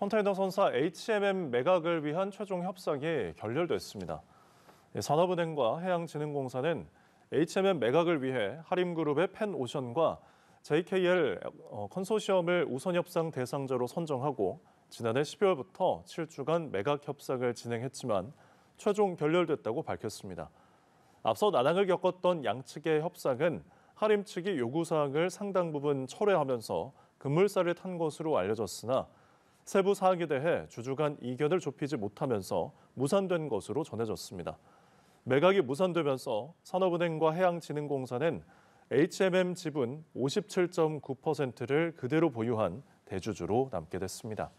헌타이더 선사 HMM 매각을 위한 최종 협상이 결렬됐습니다. 예, 산업은행과 해양진흥공사는 HMM 매각을 위해 하림그룹의 펜오션과 JKL 어, 컨소시엄을 우선 협상 대상자로 선정하고 지난해 12월부터 7주간 매각 협상을 진행했지만 최종 결렬됐다고 밝혔습니다. 앞서 난항을 겪었던 양측의 협상은 하림 측이 요구사항을 상당 부분 철회하면서 급물살을 탄 것으로 알려졌으나 세부 사항에 대해 주주간 이견을 좁히지 못하면서 무산된 것으로 전해졌습니다. 매각이 무산되면서 산업은행과 해양진흥공사는 HMM 지분 57.9%를 그대로 보유한 대주주로 남게 됐습니다.